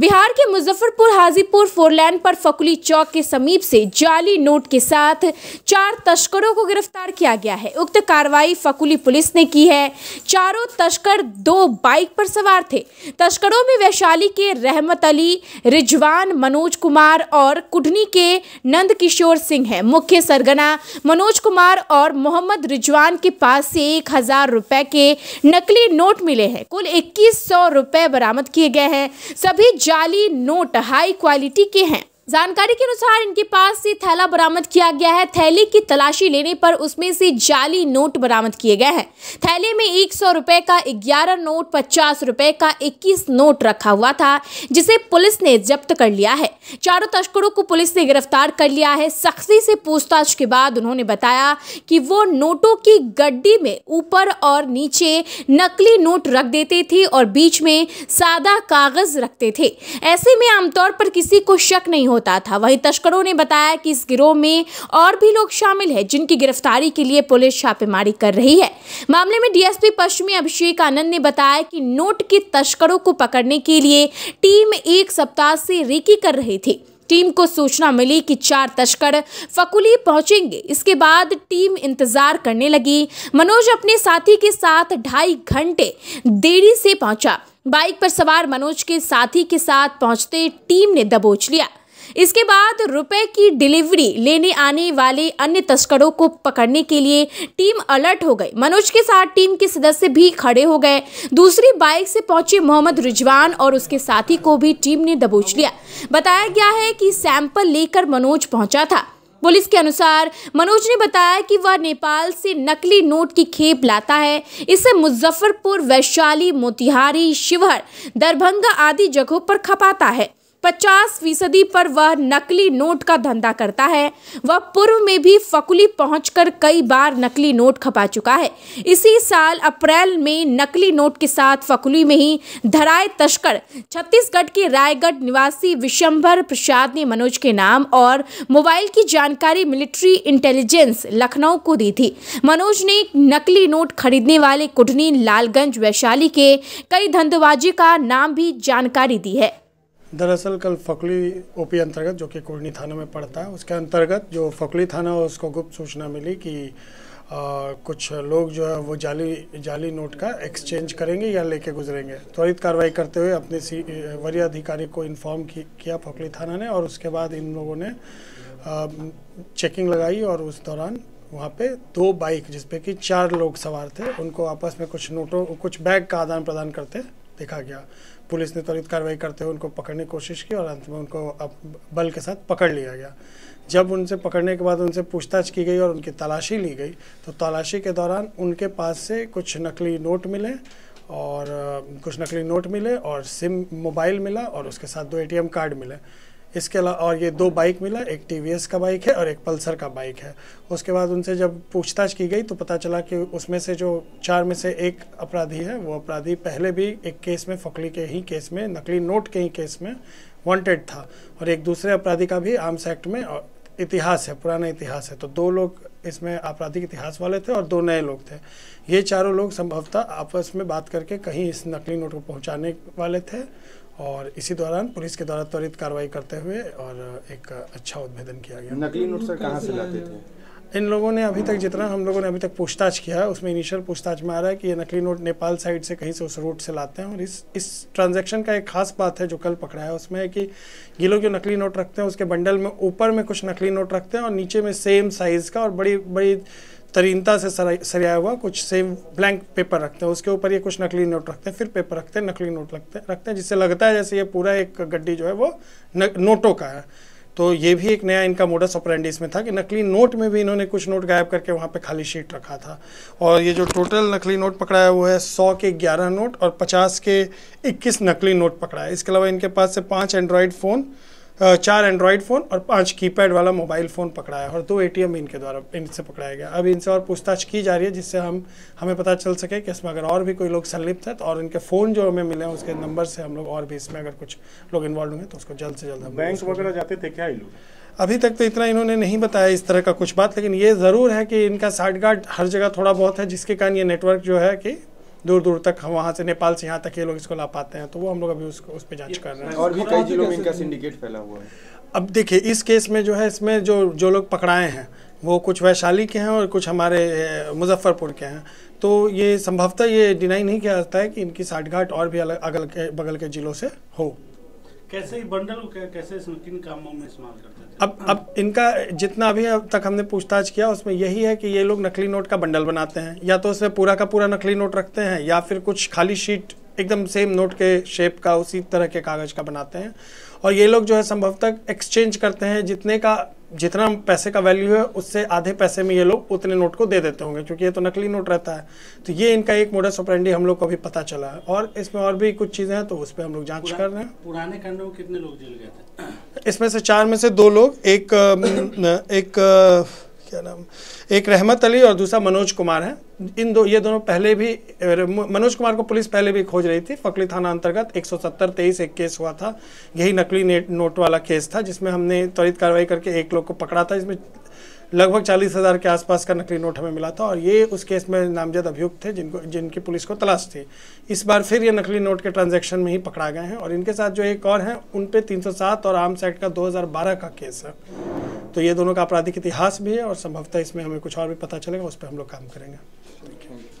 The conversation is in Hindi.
बिहार के मुजफ्फरपुर हाजीपुर फोरलैन पर फकुली चौक के समीप से जाली नोट के साथ चार तस्करों को गिरफ्तार किया गया है उक्त कार्रवाई फकुली पुलिस ने की है चारों तस्कर दो बाइक पर सवार थे तस्करों में वैशाली के रहमत अली रिजवान मनोज कुमार और कुडनी के नंद किशोर सिंह हैं मुख्य सरगना मनोज कुमार और मोहम्मद रिजवान के पास से एक हजार के नकली नोट मिले हैं कुल इक्कीस सौ बरामद किए गए हैं सभी जाली नोट हाई क्वालिटी के हैं जानकारी के अनुसार इनके पास से थैला बरामद किया गया है थैले की तलाशी लेने पर उसमें से जाली नोट बरामद किए गए हैं थैले में एक सौ रुपए का ग्यारह नोट पचास रुपए का इक्कीस नोट रखा हुआ था जिसे पुलिस ने जब्त कर लिया है चारों तस्करों को पुलिस ने गिरफ्तार कर लिया है सख्ती से पूछताछ के बाद उन्होंने बताया कि वो नोटों की गड्डी में ऊपर और नीचे नकली नोट रख देते थे और बीच में सादा कागज रखते थे ऐसे में आमतौर पर किसी को शक नहीं होता होता था वही तस्करों ने बताया कि इस गिरोह में और भी लोग शामिल है जिनकी गिरफ्तारी के लिए पुलिस छापेमारी कर रही है मामले में डीएसपी पश्चिमी अभिषेक आनंद ने बताया कि नोट के तस्करों को पकड़ने के लिए टीम एक सप्ताह से रेकी कर रही थी टीम को सूचना मिली कि चार तस्कर फकुली पहुंचेंगे इसके बाद टीम इंतजार करने लगी मनोज अपने साथी के साथ ढाई घंटे देरी से पहुंचा बाइक पर सवार मनोज के साथी के साथ पहुंचते टीम ने दबोच लिया इसके बाद रुपए की डिलीवरी लेने आने वाले अन्य तस्करों को पकड़ने के लिए टीम अलर्ट हो गई मनोज के साथ टीम के सदस्य भी खड़े हो गए दूसरी बाइक से पहुंचे मोहम्मद रिजवान और उसके साथी को भी टीम ने दबोच लिया बताया गया है कि सैंपल लेकर मनोज पहुंचा था पुलिस के अनुसार मनोज ने बताया कि वह नेपाल से नकली नोट की खेप लाता है इसे मुजफ्फरपुर वैशाली मोतिहारी शिवहर दरभंगा आदि जगहों पर खपाता है पचास फीसदी पर वह नकली नोट का धंधा करता है वह पूर्व में भी फकुली पहुंचकर कई बार नकली नोट खपा चुका है इसी साल अप्रैल में नकली नोट के साथ फकुली में ही धराए तस्कर छत्तीसगढ़ के रायगढ़ निवासी विशंभर प्रसाद ने मनोज के नाम और मोबाइल की जानकारी मिलिट्री इंटेलिजेंस लखनऊ को दी थी मनोज ने नकली नोट खरीदने वाले कुटनी लालगंज वैशाली के कई धंधेबाजी का नाम भी जानकारी दी है दरअसल कल फकली ओपी अंतर्गत जो कि कुर्नी थाना में पड़ता है उसके अंतर्गत जो फकली थाना है उसको गुप्त सूचना मिली कि आ, कुछ लोग जो है वो जाली जाली नोट का एक्सचेंज करेंगे या लेके गुजरेंगे त्वरित कार्रवाई करते हुए अपने वरीय अधिकारी को इन्फॉर्म किया फकली थाना ने और उसके बाद इन लोगों ने आ, चेकिंग लगाई और उस दौरान वहाँ पे दो बाइक जिसपे कि चार लोग सवार थे उनको आपस में कुछ नोटों कुछ बैग का आदान प्रदान करते देखा गया पुलिस ने त्वरित कार्रवाई करते हुए उनको पकड़ने की कोशिश की और अंत में उनको बल के साथ पकड़ लिया गया जब उनसे पकड़ने के बाद उनसे पूछताछ की गई और उनकी तलाशी ली गई तो तलाशी के दौरान उनके पास से कुछ नकली नोट मिले और कुछ नकली नोट मिले और सिम मोबाइल मिला और उसके साथ दो एटीएम कार्ड मिले इसके अलावा और ये दो बाइक मिला एक टी का बाइक है और एक पल्सर का बाइक है उसके बाद उनसे जब पूछताछ की गई तो पता चला कि उसमें से जो चार में से एक अपराधी है वो अपराधी पहले भी एक केस में फकली के ही केस में नकली नोट के ही केस में वांटेड था और एक दूसरे अपराधी का भी आर्म्स एक्ट में इतिहास है पुराना इतिहास है तो दो लोग इसमें आपराधिक इतिहास वाले थे और दो नए लोग थे ये चारों लोग संभवतः आपस में बात करके कहीं इस नकली नोट को पहुंचाने वाले थे और इसी दौरान पुलिस के द्वारा त्वरित कार्रवाई करते हुए और एक अच्छा उद्भेदन किया गया नकली नोट सर कहाँ से लाते थे इन लोगों ने अभी तक जितना हम लोगों ने अभी तक पूछताछ किया उसमें इनिशियल पूछताछ में आ रहा है कि ये नकली नोट नेपाल साइड से कहीं से उस रूट से लाते हैं और इस इस ट्रांजैक्शन का एक खास बात है जो कल पकड़ा है उसमें है कि ये लोग जो नकली नोट रखते हैं उसके बंडल में ऊपर में कुछ नकली नोट रखते हैं और नीचे में सेम साइज़ का और बड़ी बड़ी तरीनता से सरिया हुआ कुछ सेम ब्लैंक पेपर रखते हैं उसके ऊपर ये कुछ नकली नोट रखते हैं फिर पेपर रखते हैं नकली नोट रखते हैं रखते हैं जिससे लगता है जैसे ये पूरा एक गड्डी जो है वो नोटों का है तो ये भी एक नया इनका मोडस ऑपरेंडी में था कि नकली नोट में भी इन्होंने कुछ नोट गायब करके वहाँ पे खाली शीट रखा था और ये जो टोटल नकली नोट पकड़ाया वो है सौ के ग्यारह नोट और पचास के इक्कीस नकली नोट पकड़ा है इसके अलावा इनके पास से पाँच एंड्रॉयड फ़ोन चार एंड्रॉयड फ़ोन और पांच कीपैड वाला मोबाइल फ़ोन पकड़ा है और दो एटीएम इनके द्वारा इनसे पकड़ाया गया अब इनसे और पूछताछ की जा रही है जिससे हम हमें पता चल सके कि इसमें अगर और भी कोई लोग संलिप्त है तो और इनके फ़ोन जो हमें मिले हैं उसके नंबर से हम लोग और भी इसमें अगर कुछ लोग इन्वॉल्व होंगे तो उसको जल्द से जल्द हम बैंक वगैरह जाते थे क्या लोग अभी तक तो इतना इन्होंने नहीं बताया इस तरह का कुछ बात लेकिन ये ज़रूर है कि इनका साइड गार्ड हर जगह थोड़ा बहुत है जिसके कारण ये नेटवर्क जो है कि दूर दूर तक वहाँ से नेपाल से यहाँ तक ये लोग इसको ला पाते हैं तो वो हम लोग अभी उसको उस पर जाँच कर रहे हैं और भी कई जिलों में इनका सिंडिकेट फैला हुआ है अब देखिए इस केस में जो है इसमें जो जो लोग पकड़ाए हैं वो कुछ वैशाली के हैं और कुछ हमारे मुजफ्फरपुर के हैं तो ये संभवतः ये डिनाई नहीं किया जाता है कि इनकी साठगांठ और भी अलग अगल के बगल के ज़िलों से हो कैसे बंडल को कैसे किन कामों में इस्तेमाल करते थे अब अब इनका जितना अभी अब तक हमने पूछताछ किया उसमें यही है कि ये लोग नकली नोट का बंडल बनाते हैं या तो उसमें पूरा का पूरा नकली नोट रखते हैं या फिर कुछ खाली शीट एकदम सेम नोट के शेप का उसी तरह के कागज़ का बनाते हैं और ये लोग जो है संभवतः एक्सचेंज करते हैं जितने का जितना पैसे का वैल्यू है उससे आधे पैसे में ये लोग उतने नोट को दे देते होंगे क्योंकि ये तो नकली नोट रहता है तो ये इनका एक मोडस ऑपरेंडी हम लोग को भी पता चला है और इसमें और भी कुछ चीज़ें हैं तो उस पर हम लोग जांच कर रहे हैं पुराने कांडों में कितने लोग जेल गए थे इसमें से चार में से दो लोग एक एक क्या नाम एक रहमत अली और दूसरा मनोज कुमार हैं इन दो ये दोनों पहले भी मनोज कुमार को पुलिस पहले भी खोज रही थी फकली थाना अंतर्गत एक सौ एक केस हुआ था यही नकली नोट वाला केस था जिसमें हमने त्वरित कार्रवाई करके एक लोग को पकड़ा था इसमें लगभग चालीस हज़ार के आसपास का नकली नोट हमें मिला था और ये उस केस में नामजद अभियुक्त थे जिनको जिनकी पुलिस को तलाश थी इस बार फिर ये नकली नोट के ट्रांजैक्शन में ही पकड़ा गए हैं और इनके साथ जो एक और हैं उन पे 307 और आर्म्स एक्ट का 2012 का केस है तो ये दोनों का आपराधिक इतिहास भी है और संभवतः इसमें हमें कुछ और भी पता चलेगा उस पर हम लोग काम करेंगे